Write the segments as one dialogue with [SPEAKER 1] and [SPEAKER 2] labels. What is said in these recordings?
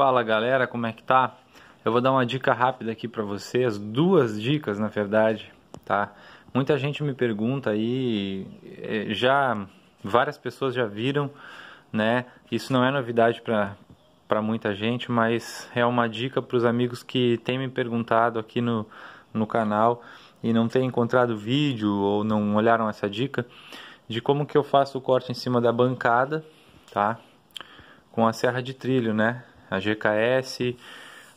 [SPEAKER 1] Fala galera, como é que tá? Eu vou dar uma dica rápida aqui para vocês, duas dicas na verdade, tá? Muita gente me pergunta aí, é, já várias pessoas já viram, né? Isso não é novidade para para muita gente, mas é uma dica para os amigos que têm me perguntado aqui no, no canal e não têm encontrado vídeo ou não olharam essa dica de como que eu faço o corte em cima da bancada, tá? Com a serra de trilho, né? a GKS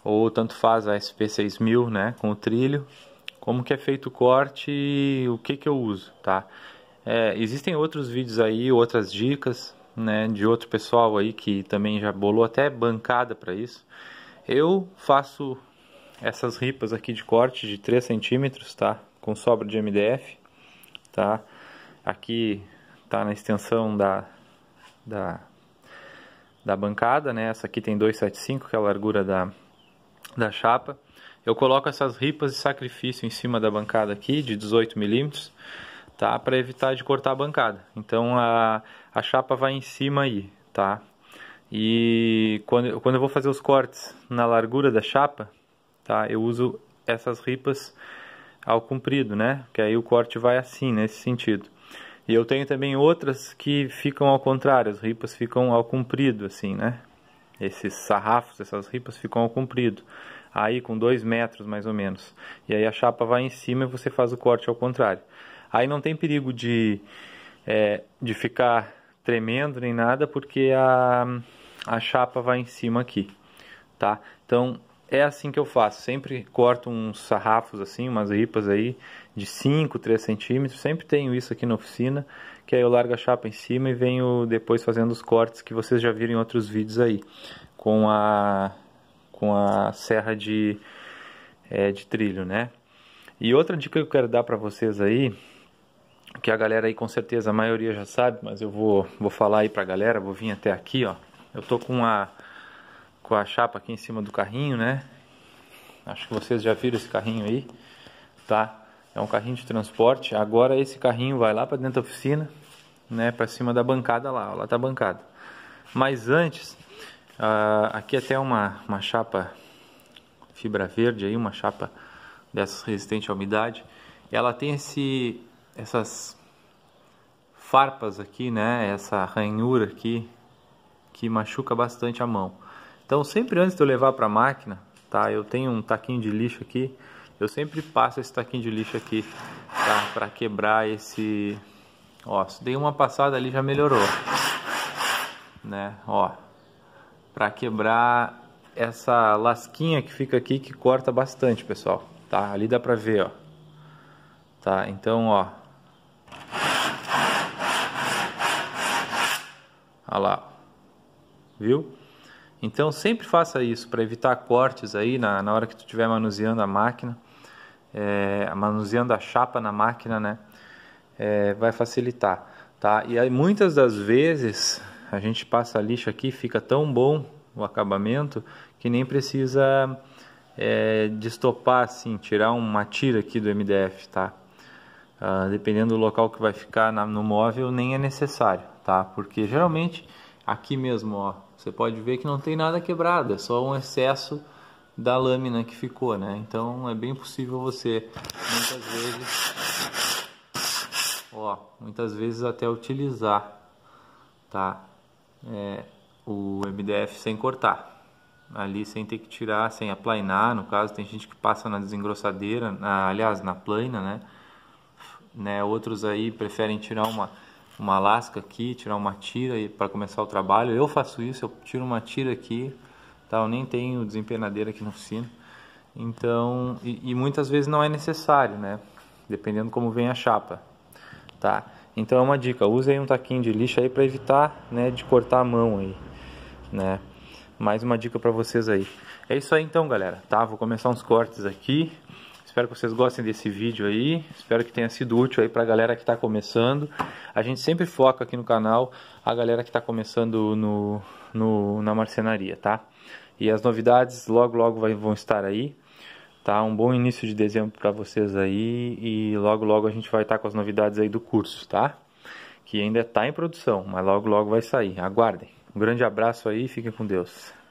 [SPEAKER 1] ou tanto faz a SP6000, né, com o trilho, como que é feito o corte e o que que eu uso, tá? É, existem outros vídeos aí, outras dicas, né, de outro pessoal aí que também já bolou até bancada para isso. Eu faço essas ripas aqui de corte de 3 centímetros, tá? Com sobra de MDF, tá? Aqui tá na extensão da, da da bancada, né? Essa aqui tem 275, que é a largura da, da chapa. Eu coloco essas ripas de sacrifício em cima da bancada aqui, de 18 milímetros, tá? Para evitar de cortar a bancada. Então a, a chapa vai em cima aí, tá? E quando, quando eu vou fazer os cortes na largura da chapa, tá? Eu uso essas ripas ao comprido, né? Que aí o corte vai assim, nesse sentido. E eu tenho também outras que ficam ao contrário, as ripas ficam ao comprido, assim, né? Esses sarrafos, essas ripas ficam ao comprido. Aí com 2 metros mais ou menos. E aí a chapa vai em cima e você faz o corte ao contrário. Aí não tem perigo de, é, de ficar tremendo nem nada, porque a, a chapa vai em cima aqui, tá? Então é assim que eu faço. Sempre corto uns sarrafos assim, umas ripas aí de 5, 3 centímetros. Sempre tenho isso aqui na oficina, que aí eu largo a chapa em cima e venho depois fazendo os cortes que vocês já viram em outros vídeos aí. Com a, com a serra de, é, de trilho, né? E outra dica que eu quero dar para vocês aí, que a galera aí com certeza, a maioria já sabe, mas eu vou, vou falar aí pra galera, vou vir até aqui, ó. Eu tô com a com a chapa aqui em cima do carrinho, né? Acho que vocês já viram esse carrinho aí, tá? É um carrinho de transporte. Agora esse carrinho vai lá para dentro da oficina, né? Para cima da bancada lá, ó, lá tá a bancada. Mas antes, uh, aqui até uma, uma chapa fibra verde aí, uma chapa dessas resistente à umidade. Ela tem esse, essas farpas aqui, né? Essa ranhura aqui que machuca bastante a mão. Então, sempre antes de eu levar para a máquina, tá? Eu tenho um taquinho de lixo aqui. Eu sempre passo esse taquinho de lixo aqui, tá? Para quebrar esse... Ó, dei uma passada ali, já melhorou. Né? Ó. Para quebrar essa lasquinha que fica aqui, que corta bastante, pessoal. Tá? Ali dá para ver, ó. Tá? Então, ó. Olha lá. Viu? Então sempre faça isso para evitar cortes aí na, na hora que tu estiver manuseando a máquina, é, manuseando a chapa na máquina, né? É, vai facilitar, tá? E aí muitas das vezes a gente passa a lixa aqui, fica tão bom o acabamento que nem precisa é, eh, destopar assim, tirar uma tira aqui do MDF, tá? Uh, dependendo do local que vai ficar na, no móvel, nem é necessário, tá? Porque geralmente Aqui mesmo, ó, você pode ver que não tem nada quebrado, é só um excesso da lâmina que ficou, né? Então é bem possível você muitas vezes ó, muitas vezes até utilizar tá? É, o MDF sem cortar. Ali sem ter que tirar, sem aplainar, no caso, tem gente que passa na desengrossadeira, na, aliás, na plana, né? né? Outros aí preferem tirar uma uma lasca aqui, tirar uma tira para começar o trabalho. Eu faço isso, eu tiro uma tira aqui, tá? eu nem tenho desempenadeira aqui na oficina. Então, e, e muitas vezes não é necessário, né? Dependendo como vem a chapa, tá? Então é uma dica, use aí um taquinho de lixo aí para evitar, né, de cortar a mão aí, né? Mais uma dica para vocês aí. É isso aí então, galera, tá? Vou começar uns cortes aqui. Espero que vocês gostem desse vídeo aí. Espero que tenha sido útil aí para a galera que está começando. A gente sempre foca aqui no canal a galera que está começando no, no, na marcenaria, tá? E as novidades logo, logo vai, vão estar aí. Tá? Um bom início de dezembro para vocês aí. E logo, logo a gente vai estar tá com as novidades aí do curso, tá? Que ainda está em produção, mas logo, logo vai sair. Aguardem. Um grande abraço aí. Fiquem com Deus.